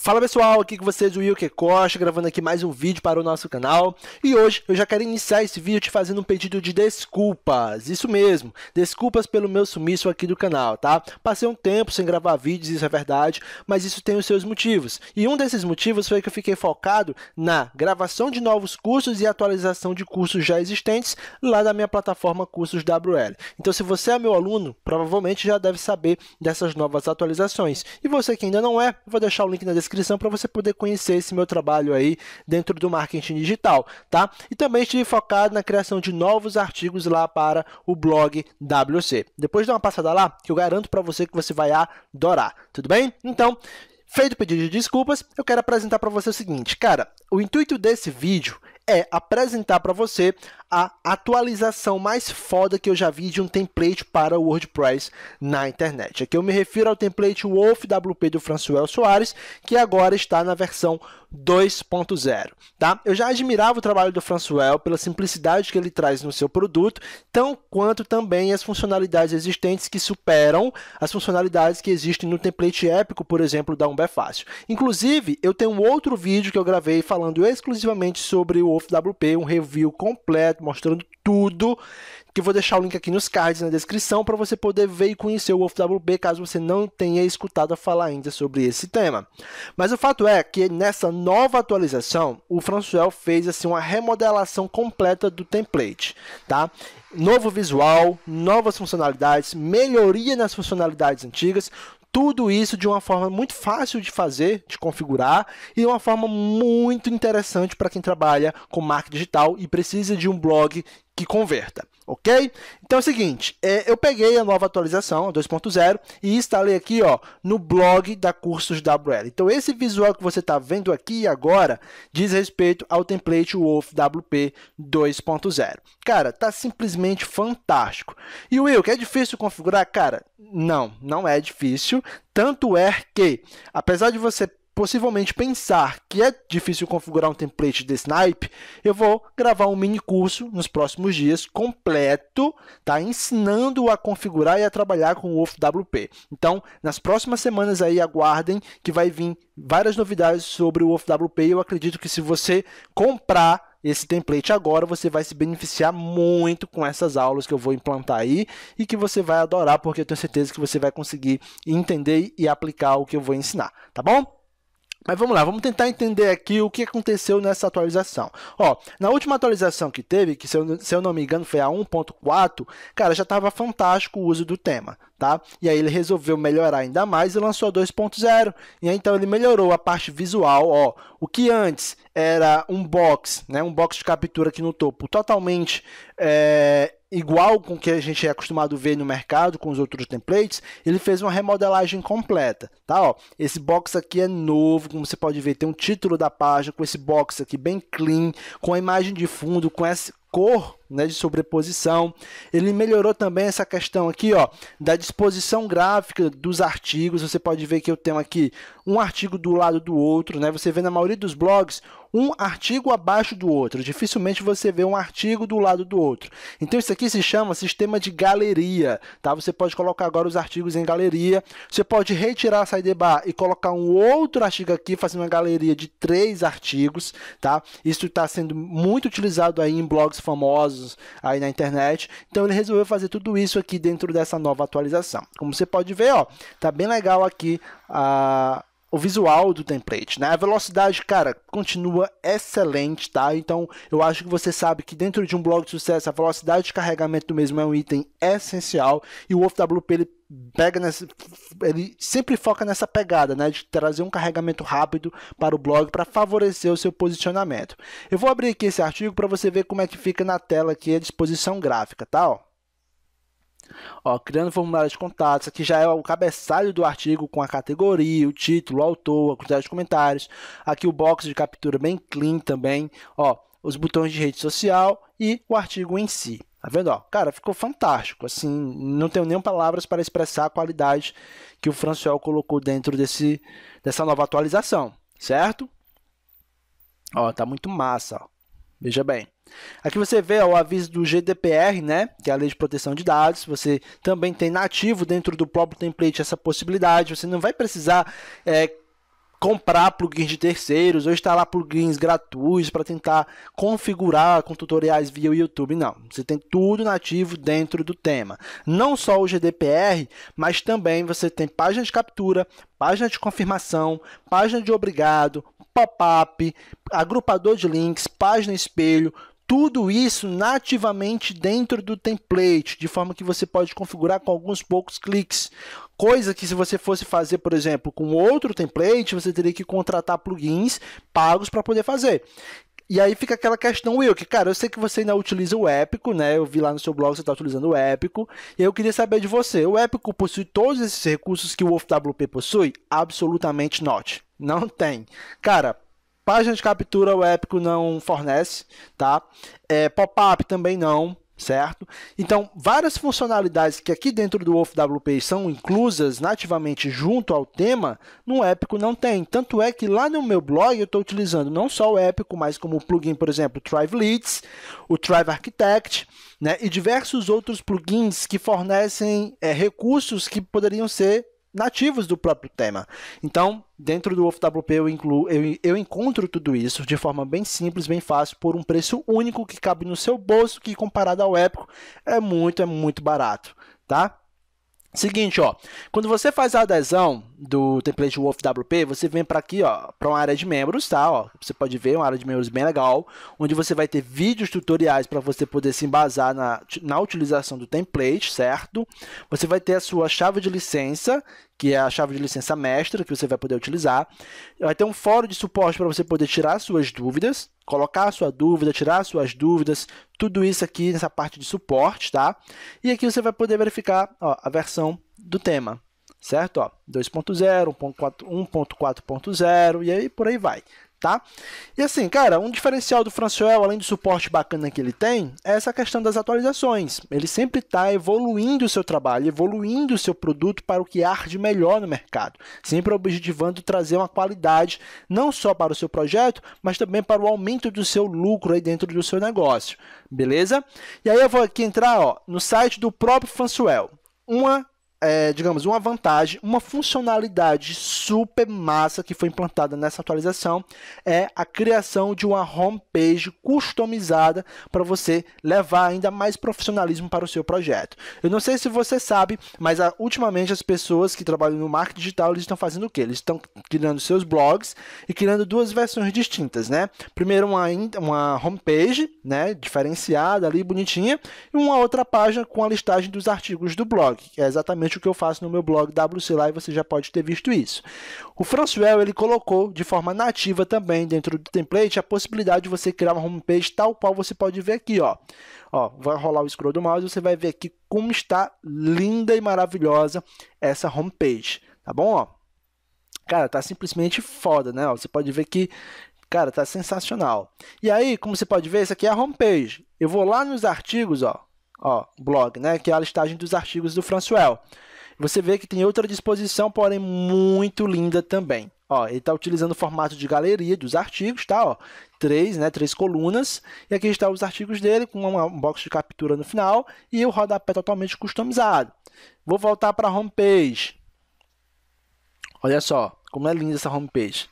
Fala pessoal, aqui com vocês o Wilker Costa, gravando aqui mais um vídeo para o nosso canal. E hoje eu já quero iniciar esse vídeo te fazendo um pedido de desculpas, isso mesmo, desculpas pelo meu sumiço aqui do canal, tá? Passei um tempo sem gravar vídeos, isso é verdade, mas isso tem os seus motivos. E um desses motivos foi que eu fiquei focado na gravação de novos cursos e atualização de cursos já existentes lá da minha plataforma Cursos WL. Então se você é meu aluno, provavelmente já deve saber dessas novas atualizações. E você que ainda não é, vou deixar o link na descrição descrição para você poder conhecer esse meu trabalho aí dentro do marketing digital, tá? E também estive focado na criação de novos artigos lá para o blog WC. Depois dá uma passada lá, que eu garanto para você que você vai adorar, tudo bem? Então, feito o pedido de desculpas, eu quero apresentar para você o seguinte, cara, o intuito desse vídeo é apresentar para você a atualização mais foda que eu já vi de um template para o WordPress na internet. Aqui eu me refiro ao template WolfWP do François Soares, que agora está na versão 2.0, tá? Eu já admirava o trabalho do François pela simplicidade que ele traz no seu produto, tão quanto também as funcionalidades existentes que superam as funcionalidades que existem no template épico, por exemplo, da Umber Fácil. Inclusive, eu tenho um outro vídeo que eu gravei falando exclusivamente sobre o WP, um review completo, mostrando tudo, que vou deixar o link aqui nos cards na descrição para você poder ver e conhecer o Wolf WB, caso você não tenha escutado falar ainda sobre esse tema. Mas o fato é que nessa nova atualização, o Françoel fez assim uma remodelação completa do template, tá? Novo visual, novas funcionalidades, melhoria nas funcionalidades antigas, tudo isso de uma forma muito fácil de fazer, de configurar, e uma forma muito interessante para quem trabalha com marketing digital e precisa de um blog que converta, ok? Então é o seguinte, é, eu peguei a nova atualização, 2.0, e instalei aqui ó, no blog da Cursos WL. Então esse visual que você está vendo aqui agora diz respeito ao template Wolf WP 2.0. Cara, tá simplesmente fantástico. E Will, que é difícil configurar? Cara, não, não é difícil. Tanto é que, apesar de você possivelmente pensar que é difícil configurar um template de Snipe. eu vou gravar um mini curso nos próximos dias completo, tá? Ensinando a configurar e a trabalhar com o OffWP. Então, nas próximas semanas aí aguardem que vai vir várias novidades sobre o UFWP. Eu acredito que se você comprar esse template agora, você vai se beneficiar muito com essas aulas que eu vou implantar aí e que você vai adorar, porque eu tenho certeza que você vai conseguir entender e aplicar o que eu vou ensinar, tá bom? Mas vamos lá, vamos tentar entender aqui o que aconteceu nessa atualização. Ó, na última atualização que teve, que se eu, se eu não me engano foi a 1.4, cara, já estava fantástico o uso do tema, tá? E aí ele resolveu melhorar ainda mais e lançou a 2.0. E aí, então ele melhorou a parte visual, ó, o que antes era um box, né, um box de captura aqui no topo, totalmente é, igual com o que a gente é acostumado a ver no mercado com os outros templates, ele fez uma remodelagem completa, tá? Ó, esse box aqui é novo, como você pode ver, tem um título da página com esse box aqui bem clean, com a imagem de fundo, com esse cor, né, de sobreposição. Ele melhorou também essa questão aqui, ó, da disposição gráfica dos artigos. Você pode ver que eu tenho aqui um artigo do lado do outro, né? Você vê na maioria dos blogs um artigo abaixo do outro. Dificilmente você vê um artigo do lado do outro. Então isso aqui se chama sistema de galeria, tá? Você pode colocar agora os artigos em galeria. Você pode retirar a sidebar e colocar um outro artigo aqui, fazendo uma galeria de três artigos, tá? Isso está sendo muito utilizado aí em blogs famosos aí na internet. Então ele resolveu fazer tudo isso aqui dentro dessa nova atualização. Como você pode ver, ó, tá bem legal aqui a o visual do template, né? A velocidade, cara, continua excelente, tá? Então, eu acho que você sabe que dentro de um blog de sucesso, a velocidade de carregamento do mesmo é um item essencial e o OFWP, ele pega nessa, ele sempre foca nessa pegada, né, de trazer um carregamento rápido para o blog para favorecer o seu posicionamento. Eu vou abrir aqui esse artigo para você ver como é que fica na tela aqui a disposição gráfica, tá? Ó. Ó, criando formulário de contatos, aqui já é o cabeçalho do artigo com a categoria, o título, o autor, a quantidade de comentários. Aqui o box de captura bem clean também. Ó, os botões de rede social e o artigo em si. Tá vendo? Ó, cara, ficou fantástico. Assim, não tenho nem palavras para expressar a qualidade que o Franciel colocou dentro desse, dessa nova atualização, certo? Ó, tá muito massa. Ó. Veja bem. Aqui você vê ó, o aviso do GDPR, né, que é a Lei de Proteção de Dados. Você também tem nativo dentro do próprio template essa possibilidade. Você não vai precisar é, comprar plugins de terceiros ou instalar plugins gratuitos para tentar configurar com tutoriais via o YouTube. Não, você tem tudo nativo dentro do tema. Não só o GDPR, mas também você tem página de captura, página de confirmação, página de obrigado, pop-up, agrupador de links, página espelho, tudo isso nativamente dentro do template, de forma que você pode configurar com alguns poucos cliques. Coisa que se você fosse fazer, por exemplo, com outro template, você teria que contratar plugins pagos para poder fazer. E aí fica aquela questão, Will, que, cara, eu sei que você ainda utiliza o Epico né? Eu vi lá no seu blog que você está utilizando o Epico E eu queria saber de você. O Epico possui todos esses recursos que o WP possui? Absolutamente not. Não tem. Cara, Página de captura o Épico não fornece, tá? É, Pop-up também não, certo? Então, várias funcionalidades que aqui dentro do WolfWP são inclusas nativamente junto ao tema, no Épico não tem. Tanto é que lá no meu blog eu estou utilizando não só o Épico, mas como plugin, por exemplo, o Thrive Leads, o Thrive Architect, né, e diversos outros plugins que fornecem é, recursos que poderiam ser nativos do próprio tema. Então, dentro do OFWP eu, incluo, eu, eu encontro tudo isso de forma bem simples, bem fácil, por um preço único que cabe no seu bolso, que comparado ao épico é muito, é muito barato, tá? Seguinte, ó, quando você faz a adesão do template Wolf WP, você vem para aqui, ó, para uma área de membros, tá? Ó, você pode ver uma área de membros bem legal, onde você vai ter vídeos tutoriais para você poder se embasar na, na utilização do template, certo? Você vai ter a sua chave de licença, que é a chave de licença mestra que você vai poder utilizar. Vai ter um fórum de suporte para você poder tirar suas dúvidas, colocar sua dúvida, tirar suas dúvidas, tudo isso aqui nessa parte de suporte, tá? E aqui você vai poder verificar ó, a versão do tema, certo? 2.0, 1.4.0 e aí por aí vai, tá? E assim, cara, um diferencial do Francioel, além do suporte bacana que ele tem, é essa questão das atualizações. Ele sempre está evoluindo o seu trabalho, evoluindo o seu produto para o que arde melhor no mercado, sempre objetivando trazer uma qualidade não só para o seu projeto, mas também para o aumento do seu lucro aí dentro do seu negócio, beleza? E aí eu vou aqui entrar ó, no site do próprio Francioel. Uma é, digamos, uma vantagem, uma funcionalidade super massa que foi implantada nessa atualização é a criação de uma homepage customizada para você levar ainda mais profissionalismo para o seu projeto. Eu não sei se você sabe, mas a, ah, ultimamente as pessoas que trabalham no marketing digital eles estão fazendo o que? Eles estão criando seus blogs e criando duas versões distintas, né? Primeiro uma, uma homepage, né, diferenciada ali, bonitinha, e uma outra página com a listagem dos artigos do blog, que é exatamente o que eu faço no meu blog WC lá e você já pode ter visto isso. O François ele colocou de forma nativa também dentro do template a possibilidade de você criar uma homepage tal qual você pode ver aqui, ó. Ó, vai rolar o scroll do mouse você vai ver aqui como está linda e maravilhosa essa homepage, tá bom, ó? Cara, tá simplesmente foda, né? você pode ver que Cara, tá sensacional. E aí, como você pode ver, isso aqui é a homepage. Eu vou lá nos artigos, ó ó, blog, né, que é a listagem dos artigos do Françoel. Você vê que tem outra disposição, porém muito linda também. Ó, ele está utilizando o formato de galeria dos artigos, tá? Ó, três, né, três colunas. E aqui estão os artigos dele, com uma, um box de captura no final e o rodapé totalmente customizado. Vou voltar para a homepage. Olha só, como é linda essa homepage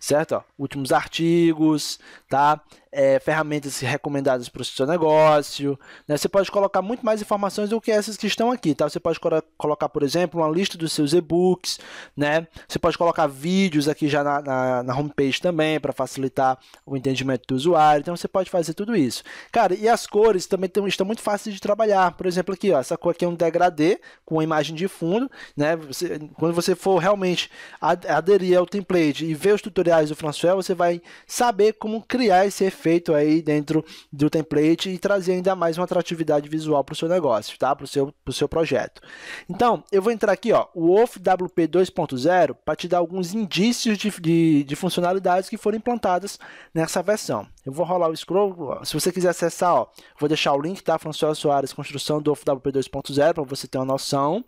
certo? últimos artigos, tá? É, ferramentas recomendadas para o seu negócio. Né? Você pode colocar muito mais informações do que essas que estão aqui, tá? Você pode colocar, por exemplo, uma lista dos seus e-books, né? Você pode colocar vídeos aqui já na, na, na homepage também para facilitar o entendimento do usuário. Então você pode fazer tudo isso. Cara, e as cores também tão, estão muito fáceis de trabalhar. Por exemplo, aqui, ó, essa cor aqui é um degradê com uma imagem de fundo, né? Você, quando você for realmente aderir ao template e ver os tutoriais tutoriais do François, você vai saber como criar esse efeito aí dentro do template e trazer ainda mais uma atratividade visual para o seu negócio, tá? Para o seu, pro seu projeto. Então, eu vou entrar aqui, ó, o OFWP 2.0 para te dar alguns indícios de, de, de, funcionalidades que foram implantadas nessa versão. Eu vou rolar o scroll, se você quiser acessar, ó, vou deixar o link, tá? François Soares, construção do OFWP 2.0, para você ter uma noção.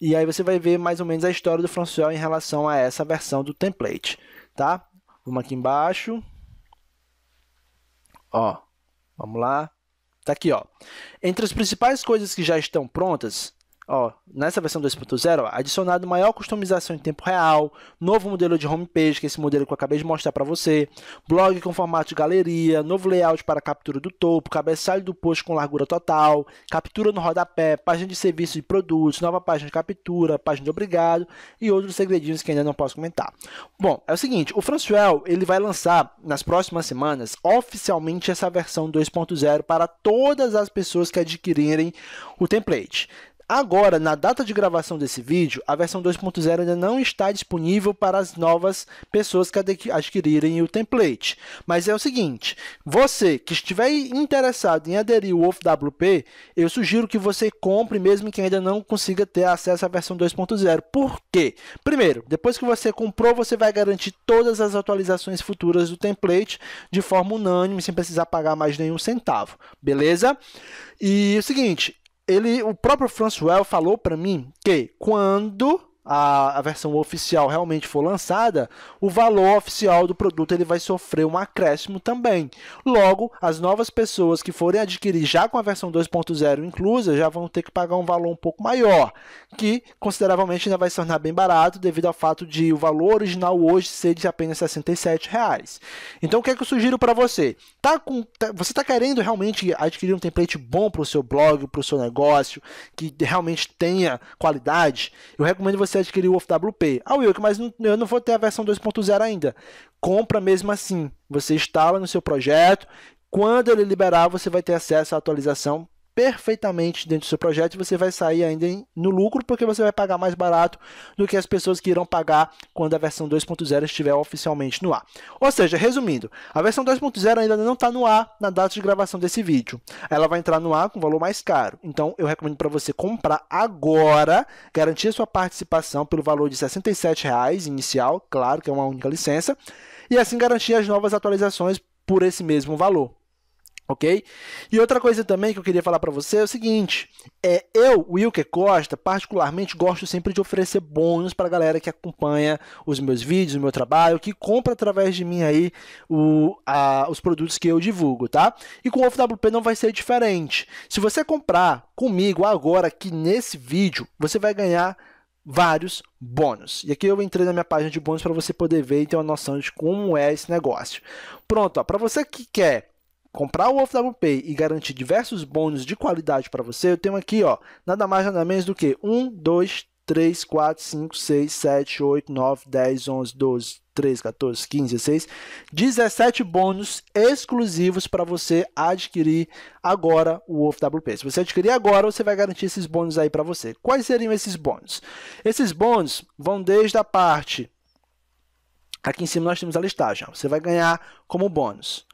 E aí você vai ver mais ou menos a história do François em relação a essa versão do template tá? Vamos aqui embaixo. Ó, vamos lá. Tá aqui, ó. Entre as principais coisas que já estão prontas, Ó, nessa versão 2.0, adicionado maior customização em tempo real, novo modelo de homepage, que é esse modelo que eu acabei de mostrar para você, blog com formato de galeria, novo layout para captura do topo, cabeçalho do post com largura total, captura no rodapé, página de serviço de produtos, nova página de captura, página de obrigado e outros segredinhos que ainda não posso comentar. Bom, é o seguinte, o François, ele vai lançar nas próximas semanas oficialmente essa versão 2.0 para todas as pessoas que adquirirem o template. Agora, na data de gravação desse vídeo, a versão 2.0 ainda não está disponível para as novas pessoas que adquirirem o template. Mas é o seguinte, você que estiver interessado em aderir o WP, eu sugiro que você compre mesmo que ainda não consiga ter acesso à versão 2.0. Por quê? Primeiro, depois que você comprou, você vai garantir todas as atualizações futuras do template de forma unânime, sem precisar pagar mais nenhum centavo, beleza? E é o seguinte, ele, o próprio François falou para mim que quando a, a versão oficial realmente for lançada, o valor oficial do produto ele vai sofrer um acréscimo também. Logo, as novas pessoas que forem adquirir já com a versão 2.0 inclusa já vão ter que pagar um valor um pouco maior, que consideravelmente ainda vai se tornar bem barato devido ao fato de o valor original hoje ser de apenas R$ 67. Reais. Então o que é que eu sugiro para você? Tá com, tá, você está querendo realmente adquirir um template bom para o seu blog, para o seu negócio, que realmente tenha qualidade? Eu recomendo você você o OFWP. Ah, Wilk, mas eu não vou ter a versão 2.0 ainda. Compra mesmo assim. Você instala no seu projeto. Quando ele liberar, você vai ter acesso à atualização perfeitamente dentro do seu projeto e você vai sair ainda em, no lucro porque você vai pagar mais barato do que as pessoas que irão pagar quando a versão 2.0 estiver oficialmente no ar. Ou seja, resumindo, a versão 2.0 ainda não está no ar na data de gravação desse vídeo. Ela vai entrar no ar com valor mais caro. Então eu recomendo para você comprar agora, garantir a sua participação pelo valor de R$ 67,00 inicial, claro que é uma única licença, e assim garantir as novas atualizações por esse mesmo valor. Ok? E outra coisa também que eu queria falar para você é o seguinte: é, eu, Wilker Costa, particularmente gosto sempre de oferecer bônus para a galera que acompanha os meus vídeos, o meu trabalho, que compra através de mim aí o, a, os produtos que eu divulgo, tá? E com o FWP não vai ser diferente. Se você comprar comigo agora aqui nesse vídeo, você vai ganhar vários bônus. E aqui eu entrei na minha página de bônus para você poder ver e ter uma noção de como é esse negócio. Pronto, para você que quer comprar o OFWP e garantir diversos bônus de qualidade para você, eu tenho aqui, ó, nada mais nada menos do que 1, 2, 3, 4, 5, 6, 7, 8, 9, 10, 11, 12, 13, 14, 15, 16, 17 bônus exclusivos para você adquirir agora o OFWP. Se você adquirir agora, você vai garantir esses bônus aí para você. Quais seriam esses bônus? Esses bônus vão desde a parte... Aqui em cima nós temos a listagem. Você vai ganhar como bônus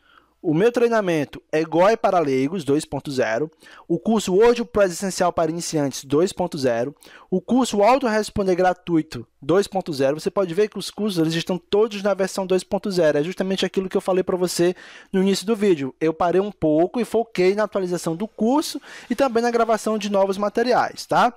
o meu treinamento é GOI para leigos 2.0, o curso WordPress essencial para iniciantes 2.0, o curso autoresponder gratuito 2.0, você pode ver que os cursos eles estão todos na versão 2.0. É justamente aquilo que eu falei para você no início do vídeo. Eu parei um pouco e foquei na atualização do curso e também na gravação de novos materiais, tá?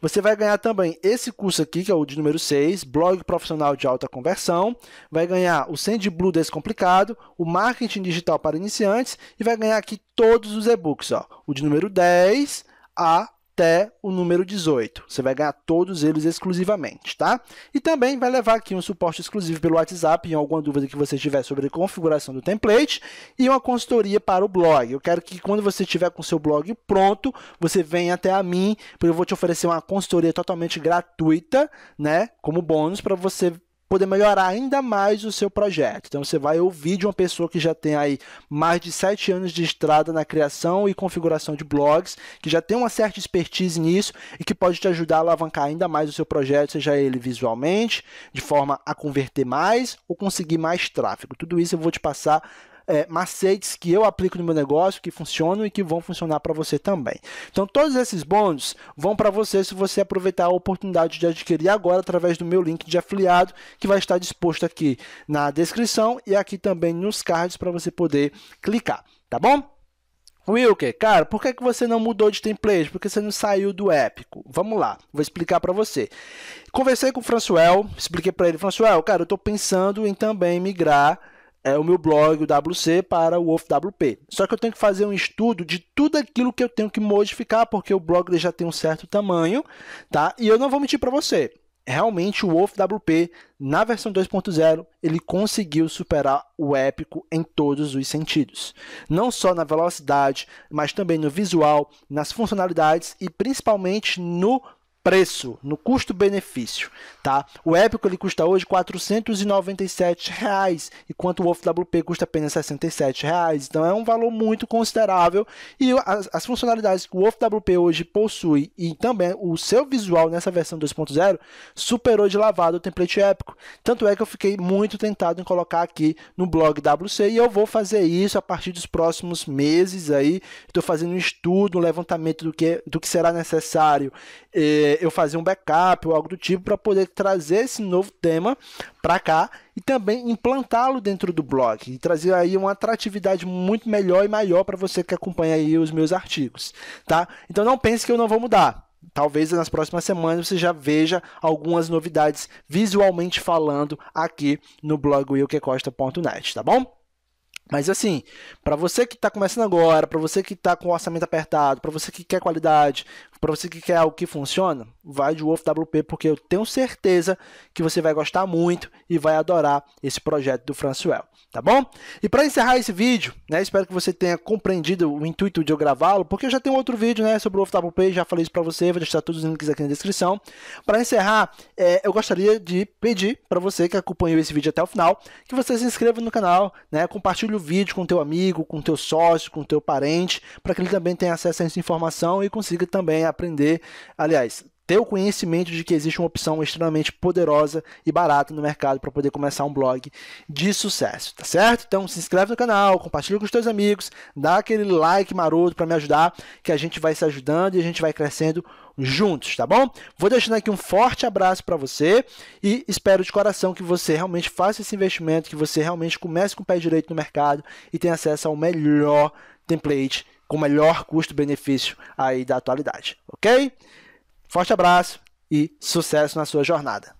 Você vai ganhar também esse curso aqui, que é o de número 6, Blog Profissional de Alta Conversão, vai ganhar o Send Blue Descomplicado, o Marketing Digital para Iniciantes e vai ganhar aqui todos os e-books, ó. O de número 10 a até o número 18. Você vai ganhar todos eles exclusivamente, tá? E também vai levar aqui um suporte exclusivo pelo WhatsApp em alguma dúvida que você tiver sobre a configuração do template e uma consultoria para o blog. Eu quero que quando você tiver com seu blog pronto, você venha até a mim, porque eu vou te oferecer uma consultoria totalmente gratuita, né, como bônus para você poder melhorar ainda mais o seu projeto. Então você vai ouvir de uma pessoa que já tem aí mais de sete anos de estrada na criação e configuração de blogs, que já tem uma certa expertise nisso e que pode te ajudar a alavancar ainda mais o seu projeto, seja ele visualmente, de forma a converter mais ou conseguir mais tráfego. Tudo isso eu vou te passar é, macetes que eu aplico no meu negócio, que funcionam e que vão funcionar para você também. Então, todos esses bônus vão para você se você aproveitar a oportunidade de adquirir agora através do meu link de afiliado, que vai estar disposto aqui na descrição e aqui também nos cards para você poder clicar, tá bom? Wilker, cara, por que, que você não mudou de template? porque você não saiu do épico? Vamos lá, vou explicar para você. Conversei com o Françoel, expliquei para ele, Françoel, cara, eu estou pensando em também migrar é, o meu blog, o WC, para o WP. Só que eu tenho que fazer um estudo de tudo aquilo que eu tenho que modificar, porque o blog já tem um certo tamanho, tá? E eu não vou mentir para você. Realmente o WP na versão 2.0 ele conseguiu superar o épico em todos os sentidos, não só na velocidade, mas também no visual, nas funcionalidades e principalmente no preço, no custo-benefício, tá? O Epico ele custa hoje R$ 497, reais, enquanto o WP custa apenas R$ 67. Reais. Então é um valor muito considerável e as, as funcionalidades que o WP hoje possui e também o seu visual nessa versão 2.0 superou de lavado o template Epico. Tanto é que eu fiquei muito tentado em colocar aqui no blog WC e eu vou fazer isso a partir dos próximos meses aí. Estou fazendo um estudo, um levantamento do que do que será necessário. Eh, é, eu fazer um backup ou algo do tipo para poder trazer esse novo tema para cá e também implantá-lo dentro do blog e trazer aí uma atratividade muito melhor e maior para você que acompanha aí os meus artigos, tá? Então não pense que eu não vou mudar. Talvez nas próximas semanas você já veja algumas novidades visualmente falando aqui no blog wilkecosta.net, tá bom? Mas assim, para você que está começando agora, para você que está com o orçamento apertado, para você que quer qualidade, para você que quer algo que funciona, vai de UFWP, porque eu tenho certeza que você vai gostar muito e vai adorar esse projeto do Françoel, tá bom? E para encerrar esse vídeo, né, espero que você tenha compreendido o intuito de eu gravá-lo, porque eu já tenho outro vídeo né, sobre o UFWP, já falei isso para você, vou deixar todos os links aqui na descrição. Para encerrar, é, eu gostaria de pedir para você que acompanhou esse vídeo até o final, que você se inscreva no canal, né, compartilhe o vídeo com teu amigo, com teu sócio, com teu parente, para que ele também tenha acesso a essa informação e consiga também aprender, aliás, ter o conhecimento de que existe uma opção extremamente poderosa e barata no mercado para poder começar um blog de sucesso, tá certo? Então se inscreve no canal, compartilha com os teus amigos, dá aquele like maroto para me ajudar, que a gente vai se ajudando e a gente vai crescendo juntos, tá bom? Vou deixando aqui um forte abraço para você e espero de coração que você realmente faça esse investimento, que você realmente comece com o pé direito no mercado e tenha acesso ao melhor template com o melhor custo-benefício aí da atualidade, ok? Forte abraço e sucesso na sua jornada.